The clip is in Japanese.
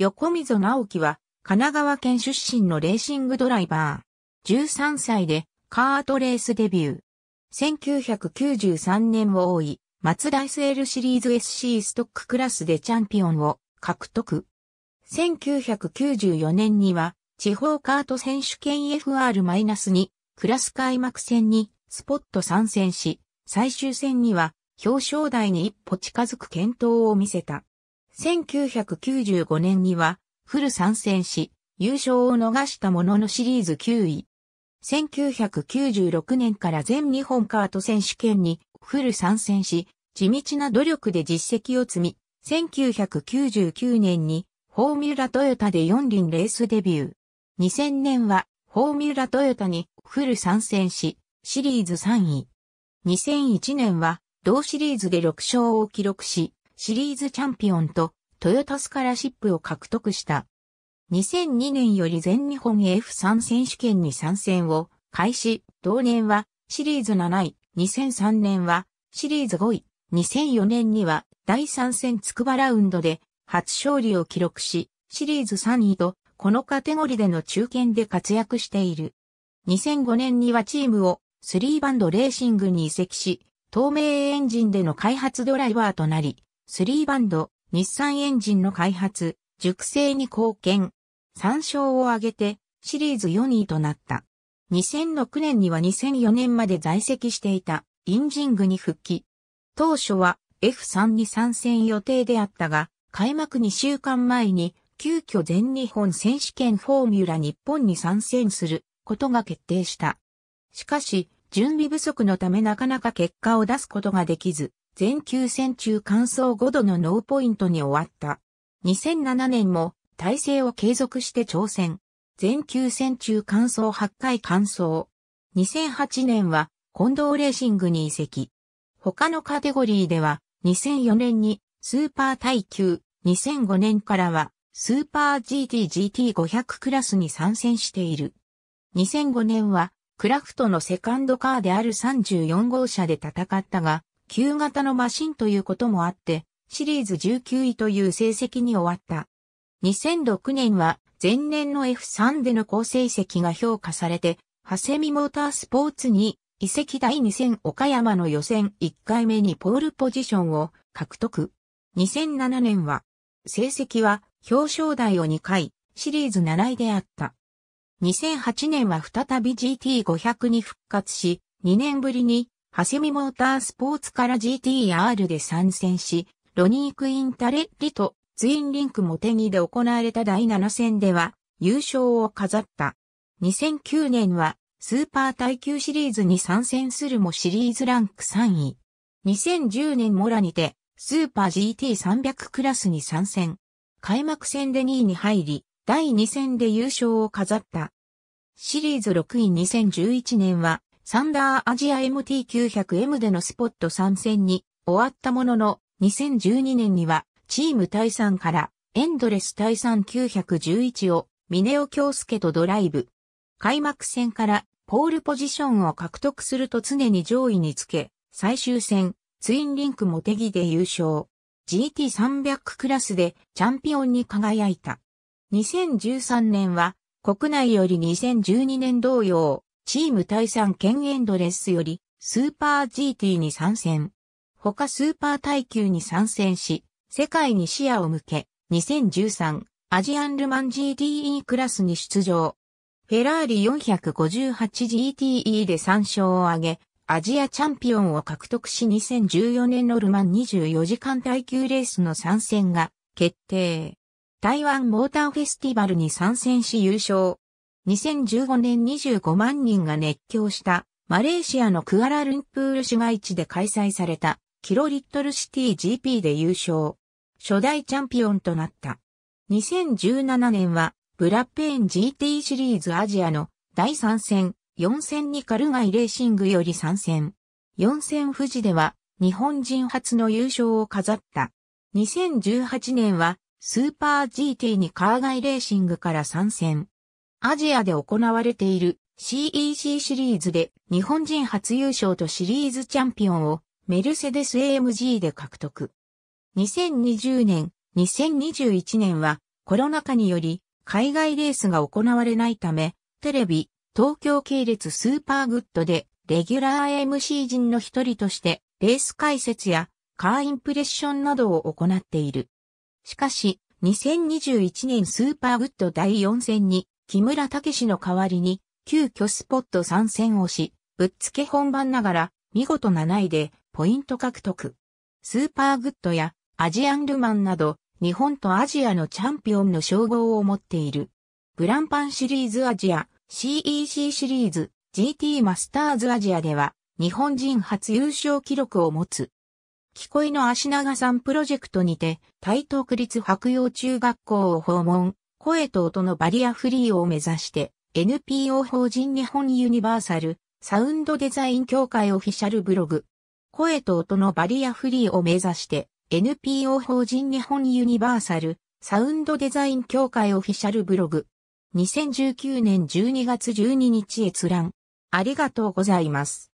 横溝直樹は、神奈川県出身のレーシングドライバー。13歳で、カートレースデビュー。1993年を多い、松田 SL シリーズ SC ストッククラスでチャンピオンを獲得。1994年には、地方カート選手権 FR-2 クラス開幕戦にスポット参戦し、最終戦には表彰台に一歩近づく検討を見せた。1995年には、フル参戦し、優勝を逃したもののシリーズ9位。1996年から全日本カート選手権にフル参戦し、地道な努力で実績を積み、1999年にフォーミュラトヨタで4輪レースデビュー。2000年はフォーミュラトヨタにフル参戦し、シリーズ3位。2001年は同シリーズで6勝を記録し、シリーズチャンピオンとトヨタスカラシップを獲得した。2002年より全日本 F3 選手権に参戦を開始、同年はシリーズ7位、2003年はシリーズ5位、2004年には第3戦筑波ラウンドで初勝利を記録し、シリーズ3位とこのカテゴリーでの中堅で活躍している。2005年にはチームを3バンドレーシングに移籍し、透明エンジンでの開発ドライバーとなり、3バンド、日産エンジンの開発、熟成に貢献。3勝を挙げて、シリーズ4位となった。2006年には2004年まで在籍していた、インジングに復帰。当初は F3 に参戦予定であったが、開幕2週間前に、急遽全日本選手権フォーミュラ日本に参戦することが決定した。しかし、準備不足のためなかなか結果を出すことができず、全球戦中乾燥5度のノーポイントに終わった。2007年も体制を継続して挑戦。全球戦中乾燥8回乾燥。2008年は近藤レーシングに移籍。他のカテゴリーでは2004年にスーパー耐久、2005年からはスーパー GTGT500 クラスに参戦している。2005年はクラフトのセカンドカーである34号車で戦ったが、旧型のマシンということもあって、シリーズ19位という成績に終わった。2006年は前年の F3 での好成績が評価されて、ハセミモータースポーツに移籍第2戦岡山の予選1回目にポールポジションを獲得。2007年は、成績は表彰台を2回、シリーズ7位であった。2008年は再び GT500 に復活し、2年ぶりにハセミモータースポーツから GTR で参戦し、ロニー・クインタレッリとツインリンクモテギで行われた第7戦では優勝を飾った。2009年はスーパー耐久シリーズに参戦するもシリーズランク3位。2010年モラにてスーパー GT300 クラスに参戦。開幕戦で2位に入り、第2戦で優勝を飾った。シリーズ6位2011年はサンダーアジア MT900M でのスポット参戦に終わったものの2012年にはチーム対3からエンドレス対3 911をミネオ京介とドライブ。開幕戦からポールポジションを獲得すると常に上位につけ、最終戦、ツインリンクモテギで優勝。GT300 クラスでチャンピオンに輝いた。2013年は国内より2012年同様、チーム対3兼エンドレスより、スーパー GT に参戦。他スーパー耐久に参戦し、世界に視野を向け、2013アジアンルマン GTE クラスに出場。フェラーリ 458GTE で3勝を挙げ、アジアチャンピオンを獲得し2014年のルマン24時間耐久レースの参戦が決定。台湾モーターフェスティバルに参戦し優勝。2015年25万人が熱狂したマレーシアのクアラルンプール市街地で開催されたキロリットルシティ GP で優勝。初代チャンピオンとなった。2017年はブラッペーン GT シリーズアジアの第3戦、4戦にカルガイレーシングより参戦。4戦富士では日本人初の優勝を飾った。2018年はスーパー GT にカーガイレーシングから参戦。アジアで行われている CEC シリーズで日本人初優勝とシリーズチャンピオンをメルセデス AMG で獲得。2020年、2021年はコロナ禍により海外レースが行われないため、テレビ、東京系列スーパーグッドでレギュラー MC 人の一人としてレース解説やカーインプレッションなどを行っている。しかし、2021年スーパーグッド第4戦に木村武史の代わりに、急遽スポット参戦をし、ぶっつけ本番ながら、見事な7位で、ポイント獲得。スーパーグッドや、アジアンルマンなど、日本とアジアのチャンピオンの称号を持っている。ブランパンシリーズアジア、CEC シリーズ、GT マスターズアジアでは、日本人初優勝記録を持つ。聞こえの足長さんプロジェクトにて、台東区立白洋中学校を訪問。声と音のバリアフリーを目指して、NPO 法人日本ユニバーサル、サウンドデザイン協会オフィシャルブログ、声と音のバリアフリーを目指して、NPO 法人日本ユニバーサル、サウンドデザイン協会オフィシャルブログ、2019年12月12日閲覧、ありがとうございます。